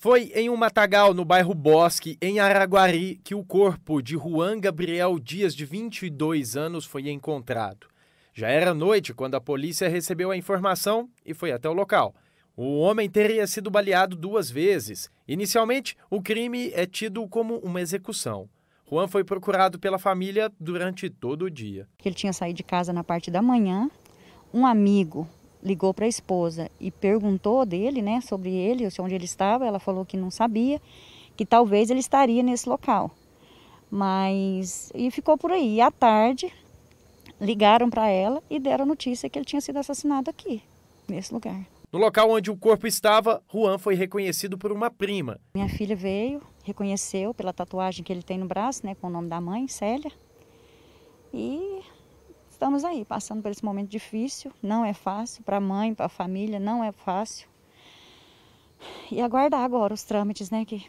Foi em um matagal no bairro Bosque, em Araguari, que o corpo de Juan Gabriel Dias, de 22 anos, foi encontrado. Já era noite quando a polícia recebeu a informação e foi até o local. O homem teria sido baleado duas vezes. Inicialmente, o crime é tido como uma execução. Juan foi procurado pela família durante todo o dia. Ele tinha saído de casa na parte da manhã. Um amigo ligou para a esposa e perguntou dele, né, sobre ele, onde ele estava, ela falou que não sabia, que talvez ele estaria nesse local. Mas e ficou por aí. E à tarde ligaram para ela e deram a notícia que ele tinha sido assassinado aqui, nesse lugar. No local onde o corpo estava, Juan foi reconhecido por uma prima. Minha filha veio, reconheceu pela tatuagem que ele tem no braço, né, com o nome da mãe, Célia. E estamos aí passando por esse momento difícil, não é fácil para a mãe, para a família, não é fácil. E aguardar agora os trâmites, né, que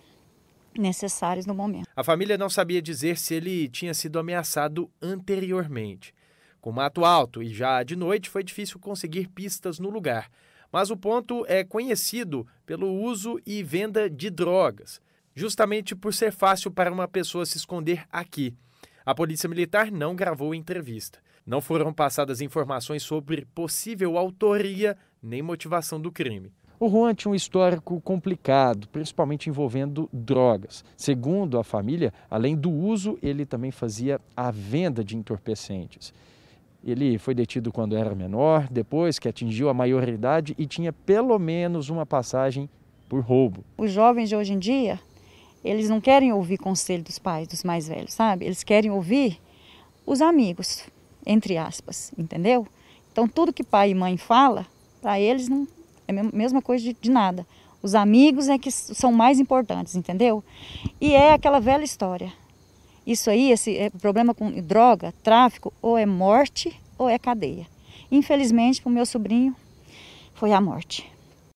necessários no momento. A família não sabia dizer se ele tinha sido ameaçado anteriormente. Com mato alto e já de noite foi difícil conseguir pistas no lugar, mas o ponto é conhecido pelo uso e venda de drogas, justamente por ser fácil para uma pessoa se esconder aqui. A Polícia Militar não gravou entrevista. Não foram passadas informações sobre possível autoria nem motivação do crime. O Juan tinha um histórico complicado, principalmente envolvendo drogas. Segundo a família, além do uso, ele também fazia a venda de entorpecentes. Ele foi detido quando era menor, depois que atingiu a maioridade e tinha pelo menos uma passagem por roubo. Os jovens de hoje em dia, eles não querem ouvir conselho dos pais, dos mais velhos, sabe? Eles querem ouvir os amigos entre aspas, entendeu? Então tudo que pai e mãe fala, para eles não é a mesma coisa de, de nada. Os amigos é que são mais importantes, entendeu? E é aquela velha história. Isso aí, esse é problema com droga, tráfico, ou é morte ou é cadeia. Infelizmente, para o meu sobrinho, foi a morte.